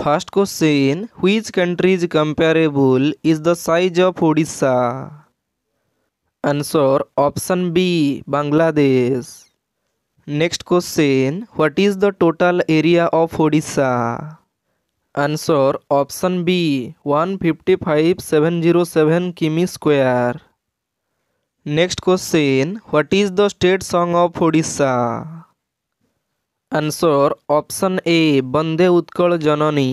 First question which countries comparable is the size of Odisha answer option B Bangladesh next question what is the total area of Odisha answer option B one fifty five seven zero seven km square next question what is the state song of Odisha answer option A Bande Utkal Janani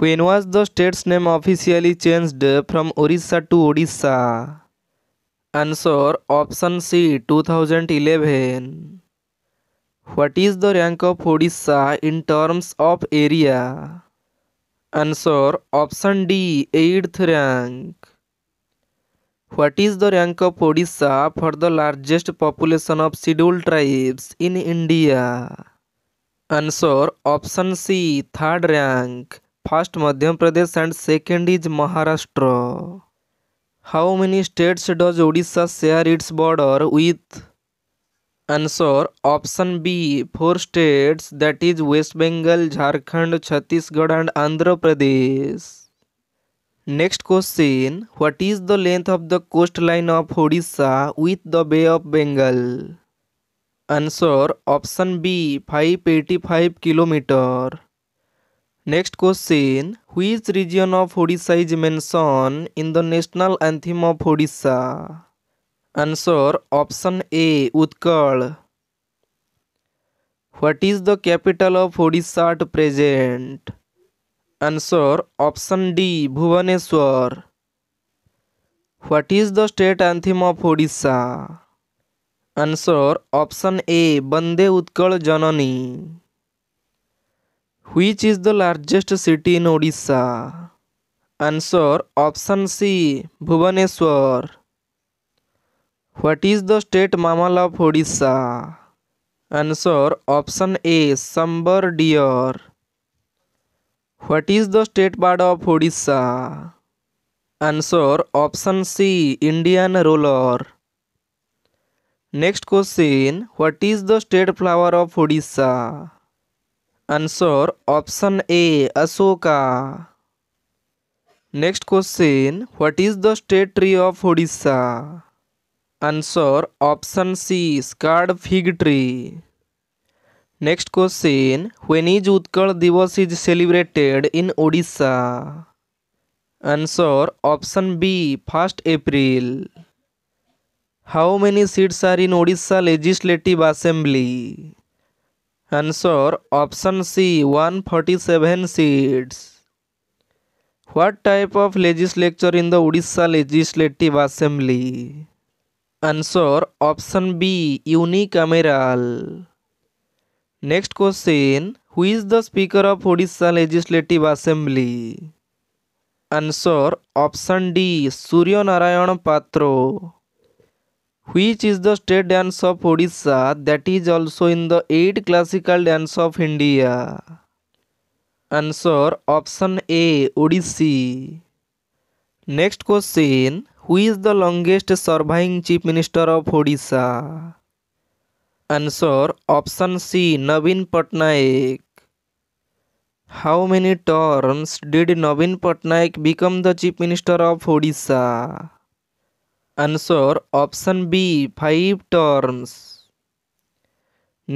when was the state's name officially changed from Odisha to Odisha answer option C 2011 what is the rank of Odisha in terms of area answer option D eighth rank what is the rank of Odisha for the largest population of schedule tribes in India answer option C third rank first Madhya Pradesh and second is Maharashtra how many states does Odisha share its border with answer option B four states that is West Bengal Jharkhand Chhattisgarh and Andhra Pradesh next question what is the length of the coast line of Odisha with the Bay of Bengal answer option B five eighty five kilometer next question which region of Odisha is mention in the national anthem of Odisha answer option A Utkal what is the capital of Odisha at present answer option D Bhubaneswar what is the state anthem of Odisha answer option A Bande Utkal Janani which is the largest city in Odisha answer option C Bhubaneswar what is the state mammal of Odisha answer option A sambar deer what is the state bird of Odisha answer option C Indian roller next question what is the state flower of Odisha answer option A Ashoka next question what is the state tree of Odisha answer option C sacred fig tree next question when is Utkal Divas is celebrated in Odisha answer option B first April how many seats are in Odisha legislative assembly answer option C one forty seven seats type of of in the the legislative legislative answer option B unique unicameral next question who is the speaker of Odisha legislative assembly answer option D Surya Narayan Patra which is the state dance of Odisha that is also in the eight classical dance of India answer option A Odissi next question who is the longest serving chief minister of Odisha answer option C Naveen Patnaik how many terms did Naveen Patnaik become the chief minister of Odisha answer option B five terms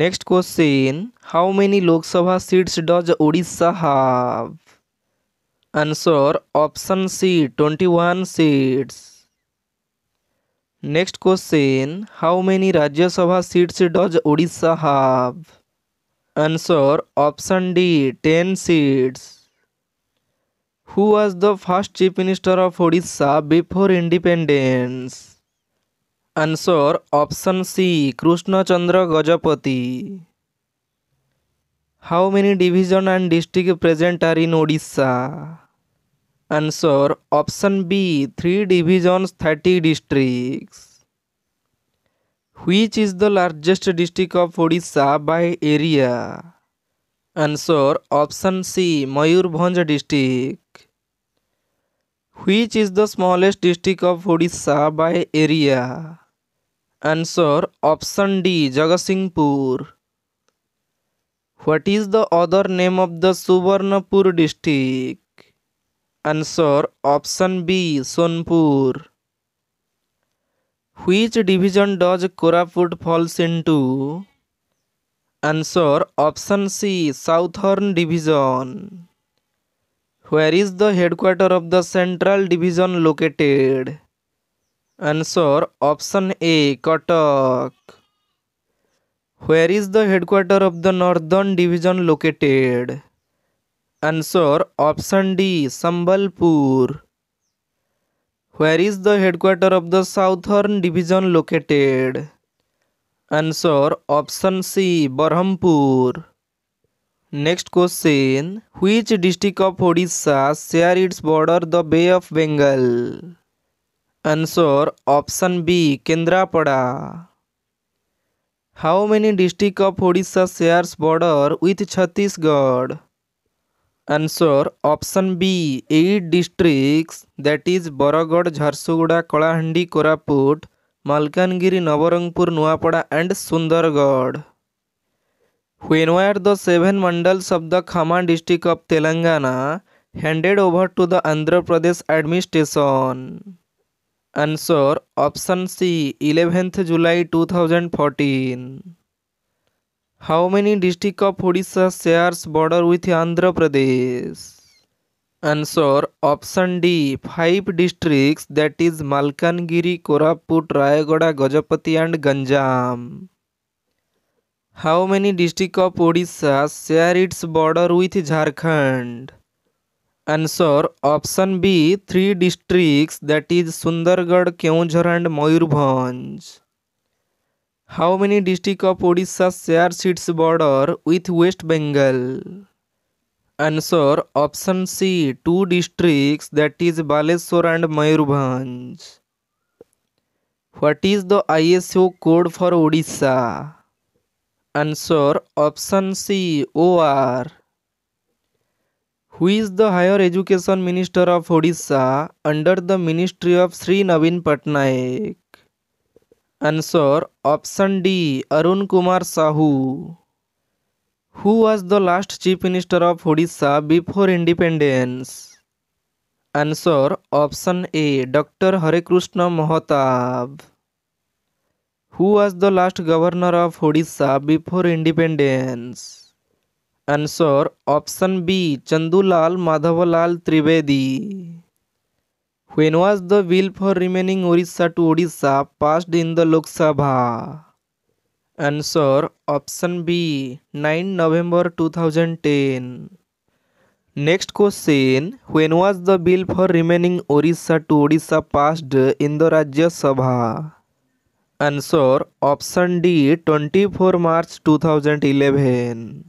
next question how many Lok Sabha seats does Odisha have answer option C twenty one seats next question how many Rajya Sabha seats does Odisha have answer option D ten seats who was the first chief minister of Odisha before independence answer option C Krishnachandra Gajapati how many division and district present are in Odisha answer option B three divisions thirty districts which is the largest district of Odisha by area answer option C Mayurbhanj district which is the smallest district of Odisha by area answer option D Jagatsinghpur what is the other name of the Suvarnapur district Answer option B Sonpur. Which division does Koraput falls into? Answer option C Southern Division. Where is the headquarter of the Central Division located? Answer option A Kotak. Where is the headquarter of the Northern Division located? Answer option D Sambalpur where is the headquarter of the southern division located answer option C Brahmapur next question which district of Odisha share its border the Bay of Bengal answer option B Kendrapara how many district of Odisha shares border with Chhattisgarh answer option B eight districts that is Bargarh Jharsuguda Kalahandi Koraput, Malkangiri Nabarangpur, Nuapada and Sundargarh when were the seven mandals of the खामा district of Telangana, handed over to the Andhra Pradesh administration answer option C eleventh July two thousand fourteen how many district of Orissa shares border with Andhra Pradesh answer option D five district that is Malkangiri Koraput Rayagada Gajapati and Ganjam how many district of Orissa share its border with Jharkhand answer option B three district that is Sundargarh Keonjhar and Mayurbhanj How many district of Odisha shares its border with West Bengal? Answer option C two districts that is Baleswar and Mayurbhanj. What is the ISO code for Odisha? Answer option C OR. Who is the higher education minister of Odisha under the ministry of Sri Navin Patnaik? Answer option D Arun Kumar Sahu who was the last chief minister of Orissa before independence answer option A doctor Harekrushna Mahtab who was the last governor of Orissa before independence answer option B Chandulal Madhavlal Trivedi When was the bill for remaining Orissa to Odisha passed in the Lok Sabha? Answer option B 9 November 2010. Next question When was the bill for remaining Orissa to Odisha passed in the Rajya Sabha? Answer option D 24 March 2011.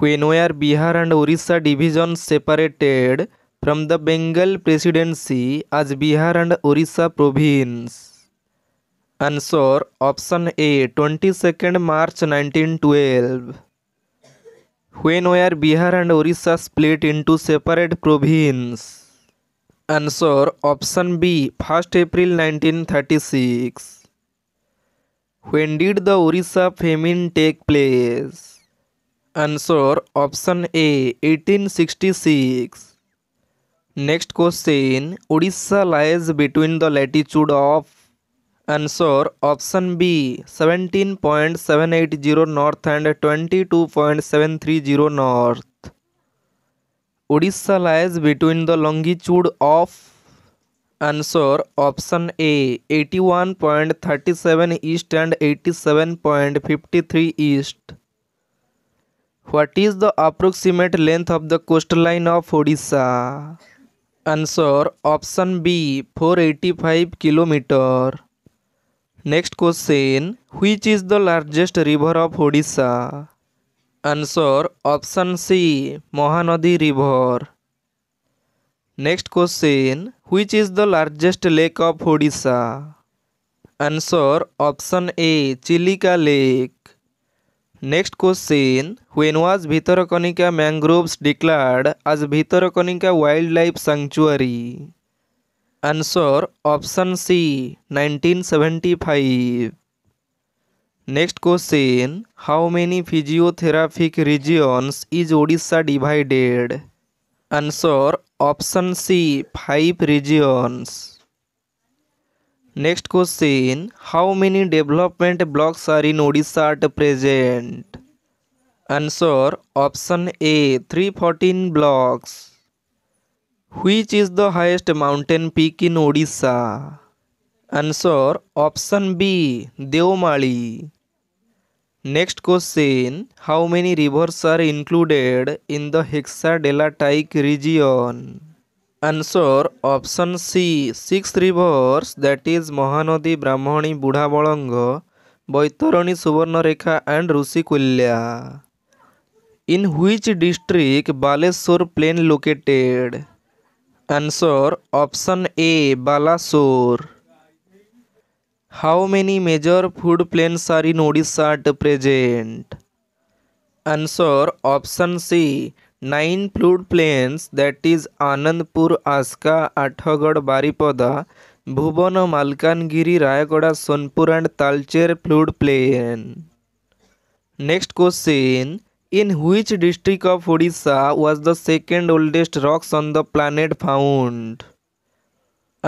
When were Bihar and Orissa divisions separated? from the Bengal presidency as Bihar and Orissa province. Answer option A 22nd March 1912. When were Bihar and Orissa split into separate provinces? Answer option B 1st April 1936. When did the Orissa famine take place? Answer option A 1866. Next question Odisha lies between the latitude of answer option B 17.780 north and 22.730 north. Odisha lies between the longitude of answer option A 81.37 east and 87.53 east. What is the approximate length of the coastline of Odisha? Answer option B 485 kilometer next question which is the largest river of Odisha answer option C Mahanadi river next question which is the largest lake of Odisha answer option A Chilika lake next question when was Bhitarkanika mangroves declared as Bhitarkanika wildlife sanctuary answer option C 1975 next question how many physiographic regions is Odisha divided answer option C five regions Next question How many development blocks are in Odisha at present? Answer Option A 314 blocks. Which is the highest mountain peak in Odisha? Answer Option B Deomali. Next question How many rivers are included in the Hexadeltaic region? Answer option C six rivers that is Mahanadi Brahmani Budhabalanga Baitarani Subarnarekha and Rushikulya in which district Baleshwar plain located answer option A Balasore how many major flood plains are in Odisha at present answer option C nine flood plains that is Anandapur Aska Athagarh Baripada Bhuban Malkangiri Rayagada Sonepur and Talcher flood plain next question in which district of Odisha was the second oldest rocks on the planet found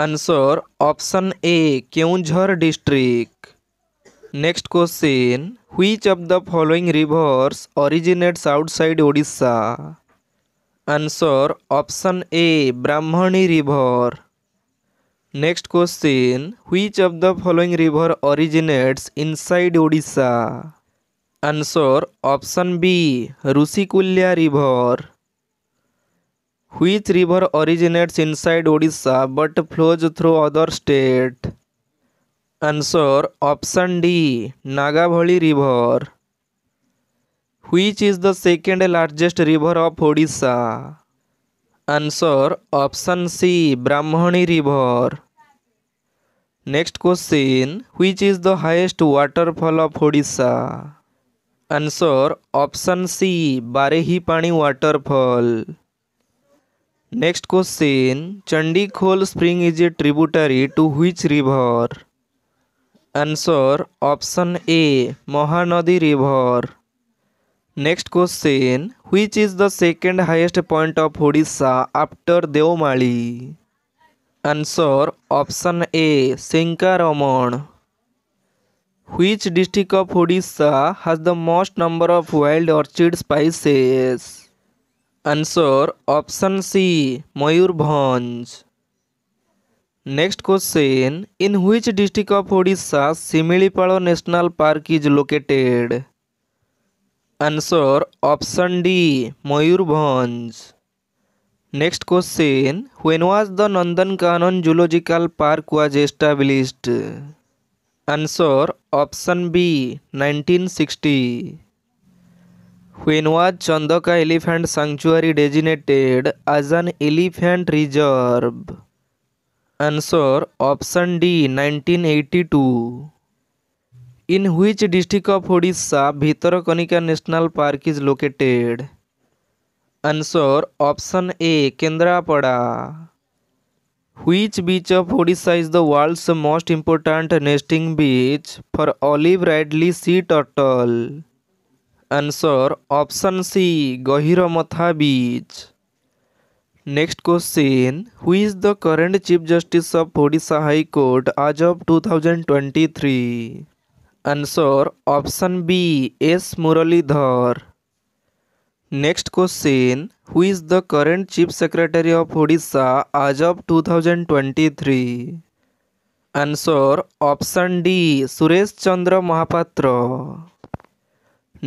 answer option A Keonjhar district next question which of the following rivers originates outside Odisha answer option A Brahmani river next question which of the following river originates inside Odisha answer option B Rushikulya river which river originates inside Odisha but flows through other state answer option D Nagavali river which is the second largest river of Odisha answer option C Brahmani river next question which is the highest waterfall of Odisha answer option C Barehipani waterfall next question Chandikhol spring is a tributary to which river answer option A Mahanadi river next question which is the second highest point of Orissa after Deomali answer option A Sinkaram which district of Orissa has the most number of wild orchid spices answer option C Mayurbhanj next question in which district of Odisha Similipal national park is located answer option D Mayurbhanj next question when was the Nandan Kanan zoological park was established answer option B 1960 when was Chandaka elephant sanctuary designated as an elephant reserve answer option D 1982 in which district of Odisha Bhitarkanika national park is located answer option A Kendrapara which beach of Odisha is the world's most important nesting beach for olive ridley sea turtle answer option C Gahirmatha beach next question who is the current chief justice of Odisha high court as of 2023 answer option B S Muralidhar next question who is the current chief secretary of Odisha as of 2023 answer option D Suresh Chandra Mahapatra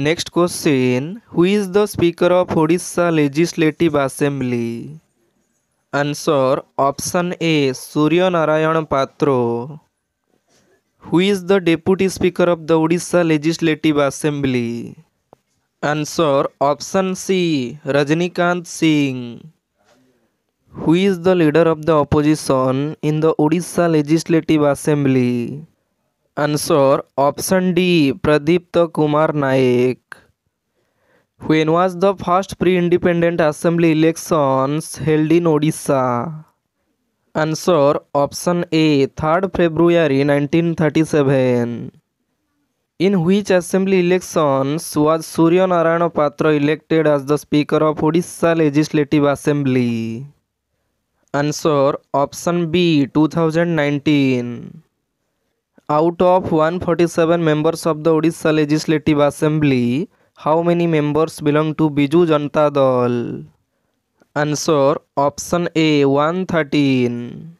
next question who is the speaker of Odisha legislative assembly answer option A Surya Narayan Patro who is the deputy speaker of the Orissa legislative assembly answer option C Rajnikant Singh who is the leader of the opposition in the Orissa legislative assembly answer option D Pradipta Kumar Naik When was the first pre independent assembly elections held in Odisha? Answer Option A 3rd February 1937. In which assembly elections was Surya Narayan Patra elected as the Speaker of Odisha Legislative Assembly? Answer Option B 2019. Out of 147 members of the Odisha Legislative Assembly, how many members belong to Biju Janata Dal? Answer option A 113.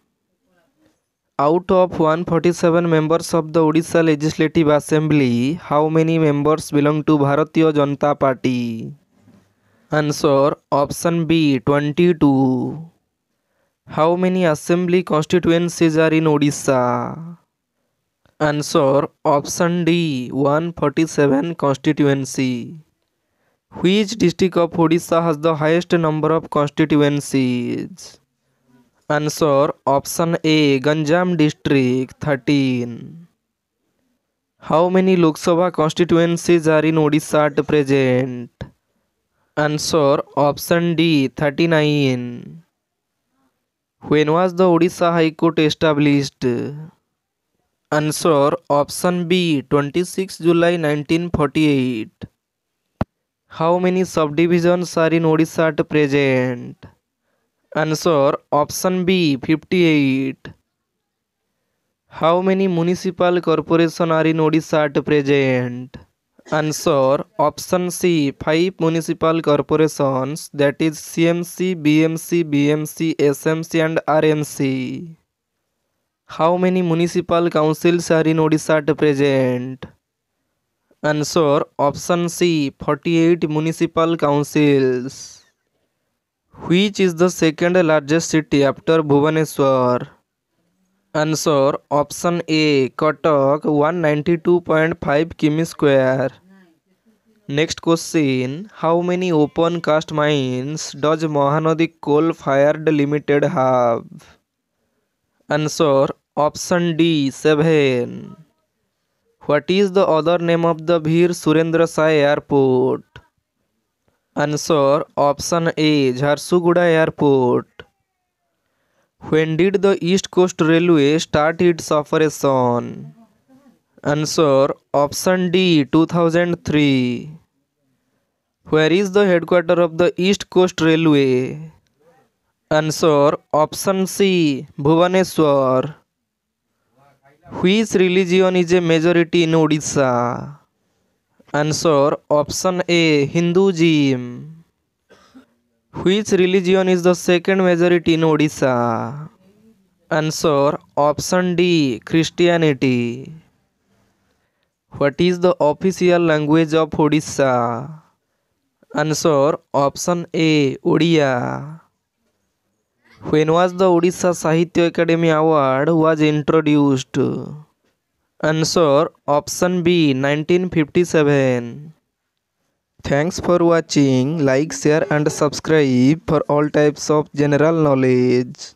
Out of 147 members of the Odisha Legislative Assembly, how many members belong to Bharatiya Janata Party? Answer option B 22. How many assembly constituencies are in Odisha? Answer option D 147 constituency which district of odisha has the highest number of constituencies answer option A Ganjam district 13 how many Lok Sabha constituencies are in Odisha at present answer option D 39 when was the odisha high court established answer option B 26 July 1948 how many sub divisions are in Odisha at present answer option B 58 how many municipal corporation are in Odisha at present answer option C five municipal corporations that is C M C B M C B M C S M C and R M C How many municipal councils are in Odisha at present? Answer option C 48 municipal councils. Which is the second largest city after Bhubaneswar? Answer option A Kotak 192.5 km square. Next question How many open cast mines does Mahanadi Coal Fired Limited have? Answer option D seven what is the other name of the Veer Surendra Sai airport answer option A Jharsuguda airport when did the east coast railway start its operation answer option D 2003 Where is the headquarter of the east coast railway answer option C Bhubaneswar whose religion is a majority in Odisha answer option A Hinduism whose religion is the second majority in Odisha answer option D Christianity what is the official language of Odisha answer option A Oriya When was the Odisha Sahitya Academy Award was introduced? Answer option B 1957. Thanks for watching. Like, share and subscribe for all types of general knowledge.